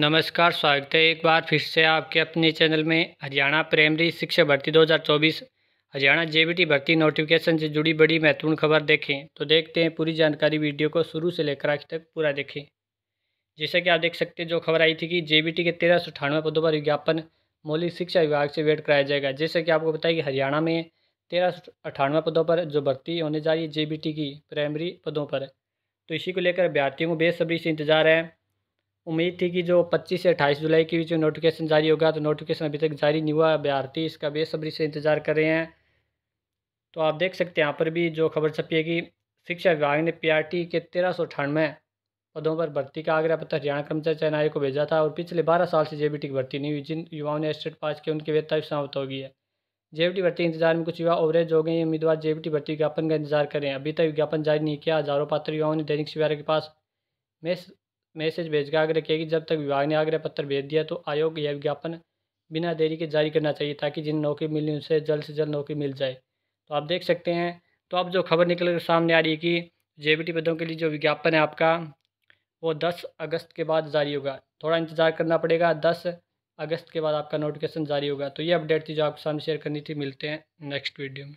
नमस्कार स्वागत है एक बार फिर से आपके अपने चैनल में हरियाणा प्राइमरी शिक्षा भर्ती 2024 हरियाणा जेबीटी भर्ती नोटिफिकेशन से जुड़ी बड़ी महत्वपूर्ण खबर देखें तो देखते हैं पूरी जानकारी वीडियो को शुरू से लेकर आज तक पूरा देखें जैसा कि आप देख सकते हैं जो खबर आई थी कि जे के तेरह सौ अठानवे पदों पर विज्ञापन मौलिक शिक्षा विभाग से वेट कराया जाएगा जैसा कि आपको बताया कि हरियाणा में तेरह सौ अठानवे पदों पर जो भर्ती होने जा रही है जे की प्राइमरी पदों पर तो इसी को लेकर अभ्यार्थियों को बेसब्री से इंतजार है उम्मीद थी कि जो 25 से 28 जुलाई के बीच नोटिफिकेशन जारी होगा तो नोटिफिकेशन अभी तक जारी नहीं हुआ अभ्यार्थी इसका बेसब्री से इंतज़ार कर रहे हैं तो आप देख सकते हैं यहाँ पर भी जो खबर छपी है कि शिक्षा विभाग ने पीआरटी के तेरह सौ अठानवे पदों पर भर्ती का आग्रह पत्र हरियाणा कर्मचारी चयन आयोग को भेजा था और पिछले बारह साल से जेबीटी की भर्ती नहीं हुई जिन युवाओं ने स्टेट पास किया उनकी वैधता भी समाप्त होगी है टी भर्ती इंतजार में कुछ युवा ओवरेज हो गए हैं उम्मीदवार टी भर्ती विज्ञापन का इंतजार करें हैं अभी तक विज्ञापन जारी नहीं किया हजारों पात्र युवाओं ने दैनिक सवेरा के पास मेस मैसेज भेजकर आग्रह किया कि जब तक विभाग ने आग्रह पत्र भेज दिया तो आयोग यह विज्ञापन बिना देरी के जारी करना चाहिए ताकि जिन नौकरी मिली उनसे जल्द से जल्द नौकरी मिल जाए तो आप देख सकते हैं तो अब जो खबर निकल कर सामने आ रही है कि जे पदों के लिए जो विज्ञापन है आपका वो दस अगस्त के बाद जारी होगा थोड़ा इंतज़ार करना पड़ेगा दस अगस्त के बाद आपका नोटिफिकेशन जारी होगा तो ये अपडेट थी जो आपके सामने शेयर करनी थी मिलते हैं नेक्स्ट वीडियो में